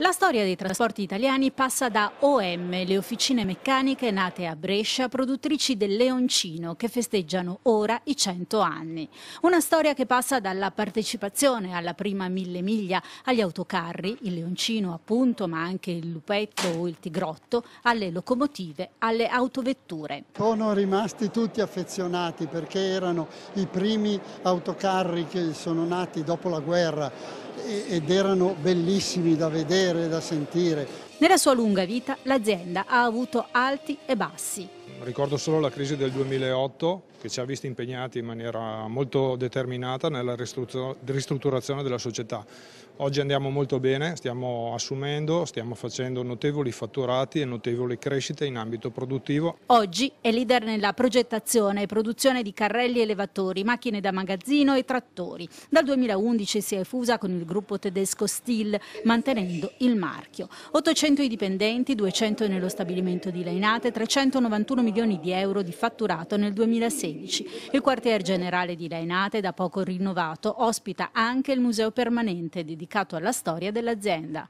La storia dei trasporti italiani passa da OM, le officine meccaniche nate a Brescia, produttrici del Leoncino, che festeggiano ora i 100 anni. Una storia che passa dalla partecipazione alla prima mille miglia, agli autocarri, il Leoncino appunto, ma anche il Lupetto o il Tigrotto, alle locomotive, alle autovetture. Sono rimasti tutti affezionati perché erano i primi autocarri che sono nati dopo la guerra ed erano bellissimi da vedere vedere, da sentire. Nella sua lunga vita l'azienda ha avuto alti e bassi. Ricordo solo la crisi del 2008 che ci ha visti impegnati in maniera molto determinata nella ristrutturazione della società. Oggi andiamo molto bene, stiamo assumendo, stiamo facendo notevoli fatturati e notevoli crescite in ambito produttivo. Oggi è leader nella progettazione e produzione di carrelli elevatori, macchine da magazzino e trattori. Dal 2011 si è fusa con il gruppo tedesco Steel, mantenendo il marchio. 800 i dipendenti, 200 nello stabilimento di Leinate, 391 milioni milioni di euro di fatturato nel 2016. Il quartier generale di Lainate, da poco rinnovato, ospita anche il museo permanente dedicato alla storia dell'azienda.